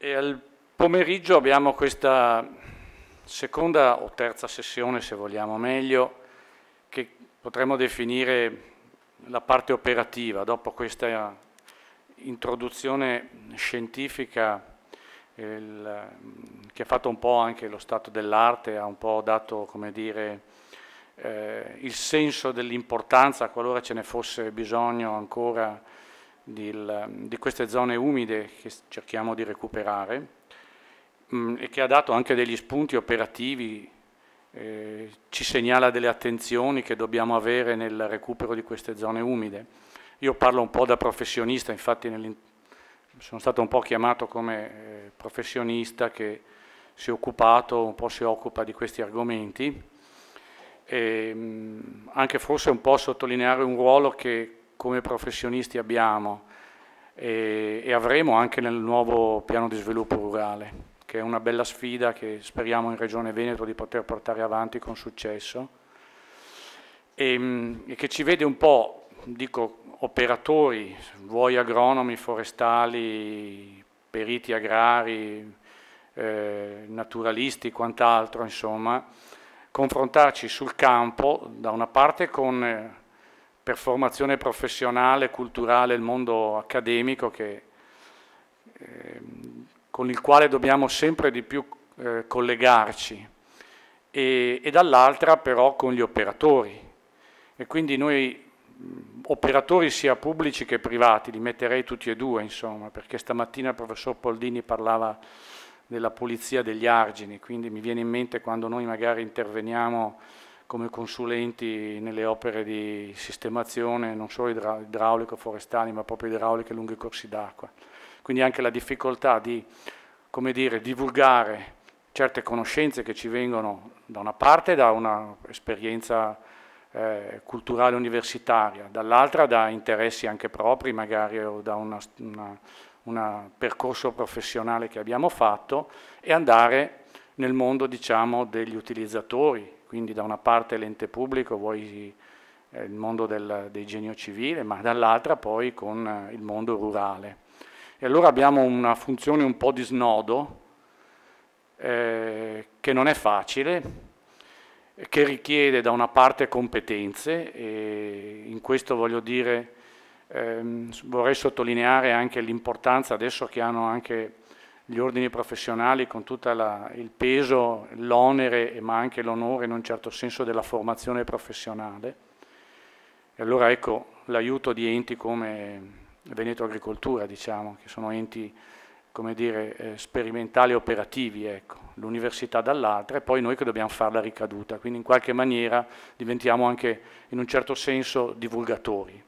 E al pomeriggio abbiamo questa seconda o terza sessione, se vogliamo meglio, che potremmo definire la parte operativa, dopo questa introduzione scientifica il, che ha fatto un po' anche lo stato dell'arte, ha un po' dato, come dire, eh, il senso dell'importanza, qualora ce ne fosse bisogno ancora, di, di queste zone umide che cerchiamo di recuperare mh, mm, e che ha dato anche degli spunti operativi, eh, ci segnala delle attenzioni che dobbiamo avere nel recupero di queste zone umide. Io parlo un po' da professionista, infatti sono stato un po' chiamato come eh, professionista che si è occupato, un po' si occupa di questi argomenti, e, mh, mm, anche forse un po' sottolineare un ruolo che come professionisti abbiamo e, e avremo anche nel nuovo piano di sviluppo rurale, che è una bella sfida che speriamo in Regione Veneto di poter portare avanti con successo e, ehm, e che ci vede un po', dico, operatori, vuoi agronomi, forestali, periti agrari, eh, naturalisti, quant'altro, insomma, confrontarci sul campo da una parte con per formazione professionale, culturale, il mondo accademico che, eh, con il quale dobbiamo sempre di più eh, collegarci e, e dall'altra però con gli operatori. E quindi noi operatori sia pubblici che privati, li metterei tutti e due insomma, perché stamattina il professor Poldini parlava della pulizia degli argini, quindi mi viene in mente quando noi magari interveniamo come consulenti nelle opere di sistemazione non solo idraulico, forestali, ma proprio idrauliche lungo i corsi d'acqua. Quindi anche la difficoltà di dire, divulgare certe conoscenze che ci vengono da una parte da un'esperienza eh, culturale universitaria, dall'altra da interessi anche propri magari o da un percorso professionale che abbiamo fatto e andare nel mondo diciamo, degli utilizzatori quindi da una parte l'ente pubblico, voi eh, il mondo del, genio civile, ma dall'altra poi con eh, il mondo rurale. E allora abbiamo una funzione un po' di snodo, eh, che non è facile, che richiede da una parte competenze, e in questo voglio dire, ehm, vorrei sottolineare anche l'importanza adesso che hanno anche gli ordini professionali con tutto il peso, l'onere ma anche l'onore in un certo senso della formazione professionale. E allora ecco l'aiuto di enti come Veneto Agricoltura, diciamo, che sono enti come dire, eh, sperimentali operativi, ecco. l'università dall'altra e poi noi che dobbiamo fare la ricaduta, quindi in qualche maniera diventiamo anche in un certo senso divulgatori.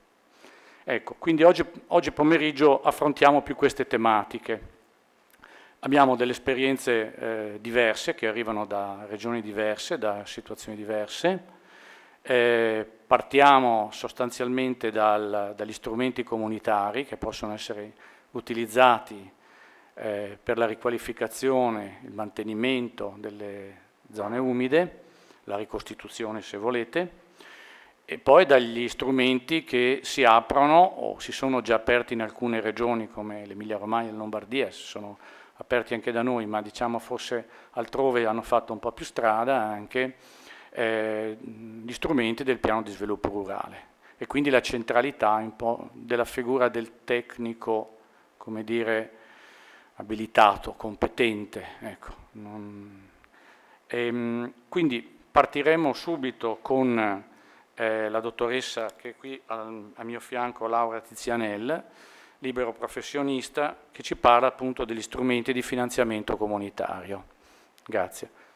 Ecco, quindi oggi, oggi pomeriggio affrontiamo più queste tematiche. Abbiamo delle esperienze eh, diverse che arrivano da regioni diverse, da situazioni diverse. Eh, partiamo sostanzialmente dal, dagli strumenti comunitari che possono essere utilizzati eh, per la riqualificazione, il mantenimento delle zone umide, la ricostituzione se volete, e poi dagli strumenti che si aprono o si sono già aperti in alcune regioni come l'Emilia Romagna e la Lombardia, si sono aperti anche da noi, ma diciamo forse altrove hanno fatto un po' più strada anche eh, gli strumenti del piano di sviluppo rurale e quindi la centralità della figura del tecnico, come dire, abilitato, competente. Ecco. E, ehm, quindi partiremo subito con eh, la dottoressa che è qui al, al mio fianco, Laura Tizianel, libero professionista, che ci parla appunto degli strumenti di finanziamento comunitario. Grazie.